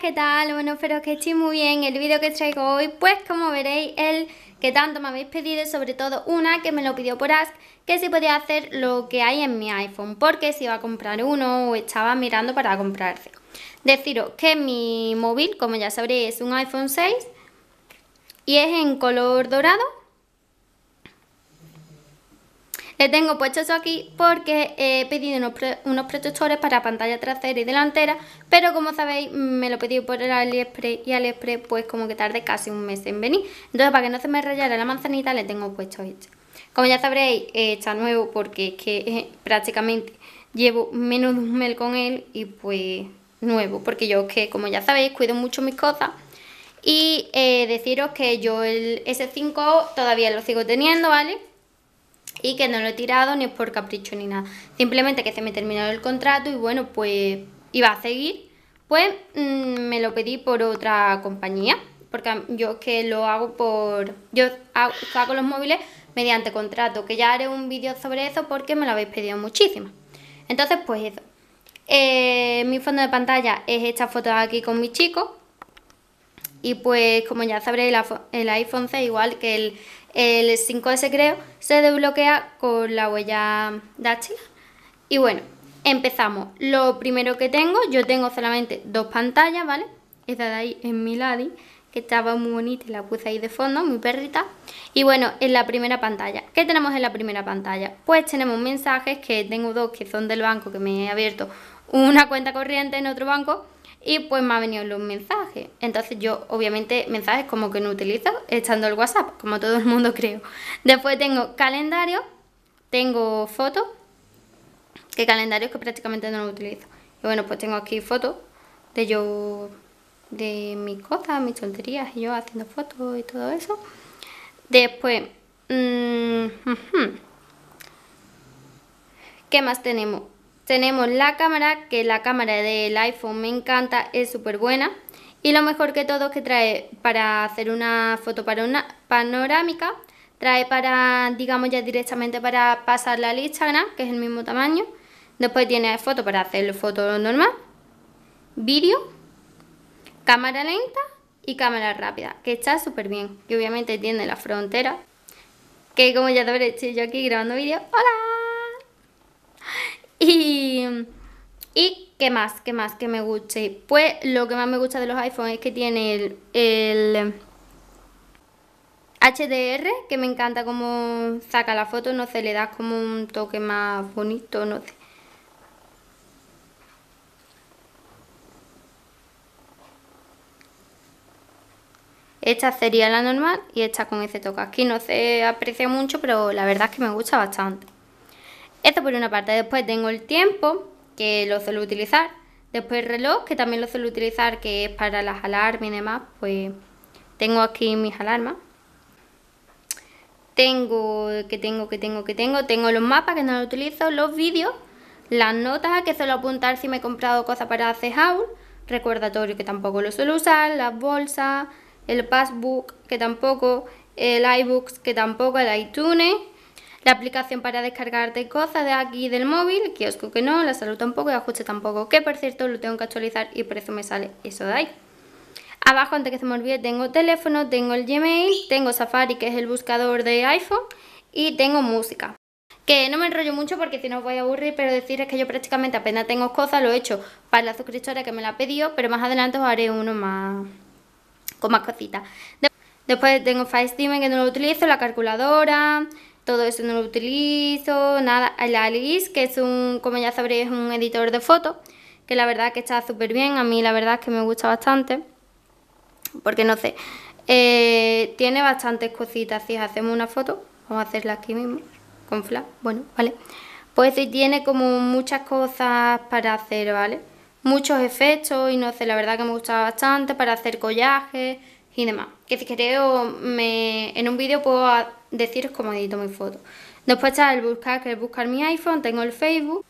¿qué tal? Bueno, espero que estéis muy bien. El vídeo que traigo hoy, pues como veréis, el que tanto me habéis pedido, sobre todo una que me lo pidió por Ask, que si podía hacer lo que hay en mi iPhone, porque si iba a comprar uno o estaba mirando para comprarse. Deciros que mi móvil, como ya sabréis, es un iPhone 6 y es en color dorado le tengo puesto eso aquí porque he pedido unos, protectores para pantalla trasera y delantera, pero como sabéis me lo pedí por el AliExpress y AliExpress pues como que tarde casi un mes en venir. Entonces para que no se me rayara la manzanita le tengo puesto este. Como ya sabréis está nuevo porque es que eh, prácticamente llevo menos de un mes con él y pues nuevo. Porque yo que como ya sabéis cuido mucho mis cosas y eh, deciros que yo el S5 todavía lo sigo teniendo, ¿vale? y que no lo he tirado ni es por capricho ni nada. Simplemente que se me terminó el contrato y bueno, pues iba a seguir. Pues mm, me lo pedí por otra compañía, porque yo que lo hago por... Yo hago, saco los móviles mediante contrato, que ya haré un vídeo sobre eso porque me lo habéis pedido muchísimo. Entonces, pues eso. Eh, mi fondo de pantalla es esta foto aquí con mis chicos. Y pues como ya sabréis, el iPhone 6, igual que el, 5S creo, se desbloquea con la huella dáctil. Y bueno, empezamos. Lo primero que tengo, yo tengo solamente dos pantallas, ¿vale? Esta de ahí es mi Ladi, que estaba muy bonita y la puse ahí de fondo, mi perrita. Y bueno, en la primera pantalla. ¿Qué tenemos en la primera pantalla? Pues tenemos mensajes que tengo dos que son del banco, que me he abierto una cuenta corriente en otro banco y pues me han venido los mensajes. Entonces yo, obviamente, mensajes como que no utilizo, echando el WhatsApp, como todo el mundo creo. Después tengo calendario, tengo fotos, que calendario que prácticamente no lo utilizo. Y bueno, pues tengo aquí fotos de yo, de mis cosas, mis tonterías, y yo haciendo fotos y todo eso. Después, mm, ¿qué más tenemos? Tenemos la cámara, que la cámara del iPhone me encanta, es súper buena. Y lo mejor que todo es que trae para hacer una foto para una panorámica, trae para, digamos ya directamente para pasarla al Instagram, que es el mismo tamaño. Después tiene foto para hacer foto normal, vídeo, cámara lenta y cámara rápida, que está súper bien, que obviamente tiene la frontera. Que como ya te habré hecho yo aquí grabando vídeo, ¡hola! Y, y qué más, qué más que me guste. Pues lo que más me gusta de los iPhones es que tiene el, HDR, que me encanta cómo saca la foto, no sé, le da como un toque más bonito, no sé. Esta sería la normal y esta con ese toque. Aquí no se aprecia mucho, pero la verdad es que me gusta bastante. Esto por una parte. Después tengo el tiempo, que lo suelo utilizar. Después el reloj, que también lo suelo utilizar, que es para las alarmas y demás. Pues tengo aquí mis alarmas. Tengo, que tengo, que tengo, que tengo. Tengo los mapas, que no los utilizo. Los vídeos. Las notas, que suelo apuntar si me he comprado cosas para hacer haul. Recordatorio, que tampoco lo suelo usar. Las bolsas. El passbook, que tampoco. El iBooks, que tampoco. El iTunes la aplicación para descargarte cosas de aquí del móvil, kiosco que no, la salud tampoco, y ajuste tampoco, que por cierto lo tengo que actualizar y por eso me sale eso de ahí. Abajo, antes que se me olvide, tengo teléfono, tengo el Gmail, tengo Safari, que es el buscador de iPhone, y tengo música. Que no me enrollo mucho porque si no os voy a aburrir, pero decir es que yo prácticamente apenas tengo cosas, lo he hecho para la suscriptora que me la ha pedido, pero más adelante os haré uno más con más cositas. Después tengo FaceTime que no lo utilizo, la calculadora, todo eso no lo utilizo, nada. El Alice, que es un, como ya sabréis, un editor de fotos, que la verdad que está súper bien, a mí la verdad es que me gusta bastante, porque no sé, eh, tiene bastantes cositas, si hacemos una foto, vamos a hacerla aquí mismo, con flash, bueno, vale. Pues tiene como muchas cosas para hacer, ¿vale? Muchos efectos y no sé, la verdad que me gusta bastante para hacer collages y demás. Que si creo, me, en un vídeo puedo deciros cómo edito mi foto. Después está el buscar, que buscar mi iPhone, tengo el Facebook.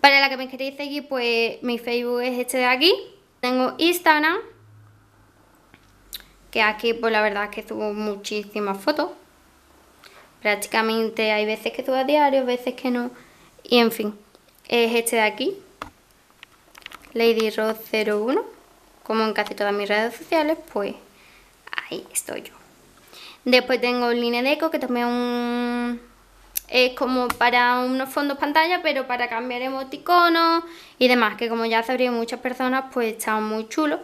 Para la que me queréis seguir, pues mi Facebook es este de aquí. Tengo Instagram, que aquí pues la verdad es que subo muchísimas fotos. Prácticamente hay veces que subo a diario, veces que no. Y en fin, es este de aquí, Lady 01 Como en casi todas mis redes sociales, pues ahí estoy yo. Después tengo el line que también es como para unos fondos pantalla, pero para cambiar emoticonos y demás, que como ya sabrían muchas personas, pues está muy chulo.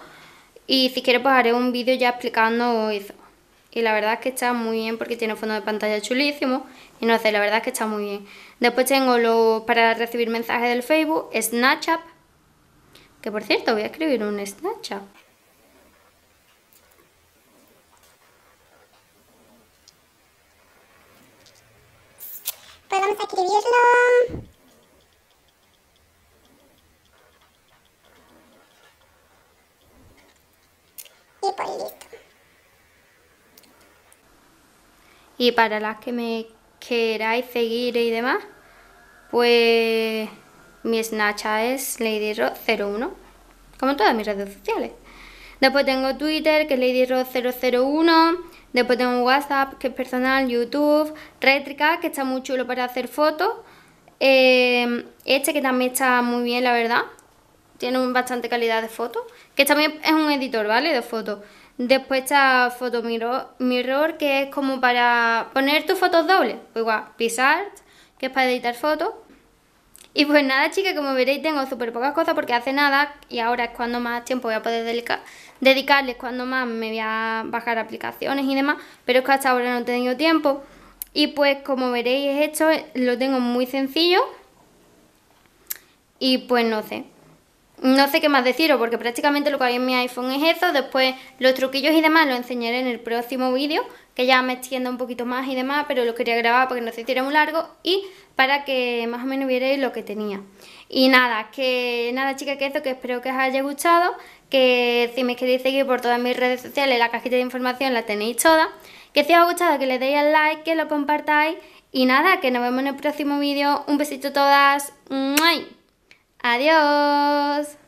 Y si quieres, pues haré un vídeo ya explicando eso. Y la verdad es que está muy bien porque tiene fondo de pantalla chulísimo. Y no sé, la verdad es que está muy bien. Después tengo los para recibir mensajes del Facebook, Snapchat. Que por cierto, voy a escribir un Snapchat. vamos a escribirlo. Y pues listo. Y para las que me queráis seguir y demás, pues mi Snapchat es ladyro 01 como todas mis redes sociales. Después tengo Twitter, que es ladyro 001 Después tengo WhatsApp, que es personal, YouTube, Rétrica, que está muy chulo para hacer fotos. Em, este que también está muy bien, la verdad. Tiene bastante calidad de fotos. Que también es un editor, ¿vale? De fotos. Después está Photomirror, que es como para poner tus fotos dobles. Pues igual, PixArt, que es para editar fotos. Y pues nada, chicas, como veréis, tengo súper pocas cosas porque hace nada y ahora es cuando más tiempo voy a poder dedicarles, cuando más me voy a bajar aplicaciones y demás, pero es que hasta ahora no he tenido tiempo. Y pues como veréis, esto lo tengo muy sencillo y pues no sé. No sé qué más deciros porque prácticamente lo que hay en mi iPhone es eso, después los truquillos y demás los enseñaré en el próximo vídeo, que ya me extienda un poquito más y demás, pero lo quería grabar porque no se hiciera muy largo y para que más o menos vierais lo que tenía. Y nada, que nada chicas, que esto que espero que os haya gustado, que si me queréis seguir por todas mis redes sociales, la cajita de información la tenéis toda, que si os ha gustado que le deis al like, que lo compartáis y nada, que nos vemos en el próximo vídeo, un besito todas, ¡Muay! adiós.